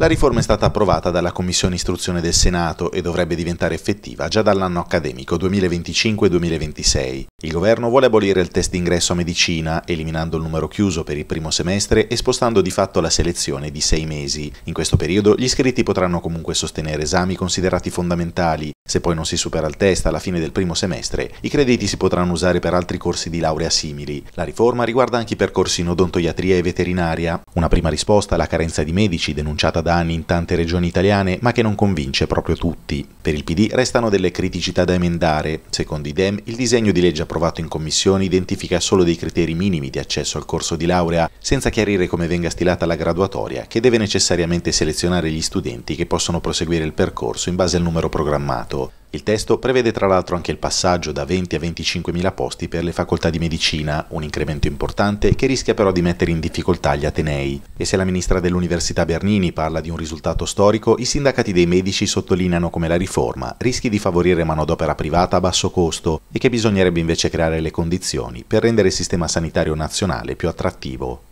La riforma è stata approvata dalla Commissione Istruzione del Senato e dovrebbe diventare effettiva già dall'anno accademico 2025-2026. Il governo vuole abolire il test d'ingresso a medicina, eliminando il numero chiuso per il primo semestre e spostando di fatto la selezione di sei mesi. In questo periodo gli iscritti potranno comunque sostenere esami considerati fondamentali, se poi non si supera il test alla fine del primo semestre, i crediti si potranno usare per altri corsi di laurea simili. La riforma riguarda anche i percorsi in odontoiatria e veterinaria, una prima risposta alla carenza di medici denunciata da anni in tante regioni italiane, ma che non convince proprio tutti. Per il PD restano delle criticità da emendare. Secondo i DEM, il disegno di legge approvato in commissione identifica solo dei criteri minimi di accesso al corso di laurea, senza chiarire come venga stilata la graduatoria, che deve necessariamente selezionare gli studenti che possono proseguire il percorso in base al numero programmato diritto. Il testo prevede tra l'altro anche il passaggio da 20 a 25 mila posti per le facoltà di medicina, un incremento importante che rischia però di mettere in difficoltà gli atenei. E se la ministra dell'Università Bernini parla di un risultato storico, i sindacati dei medici sottolineano come la riforma rischi di favorire manodopera privata a basso costo e che bisognerebbe invece creare le condizioni per rendere il sistema sanitario nazionale più attrattivo.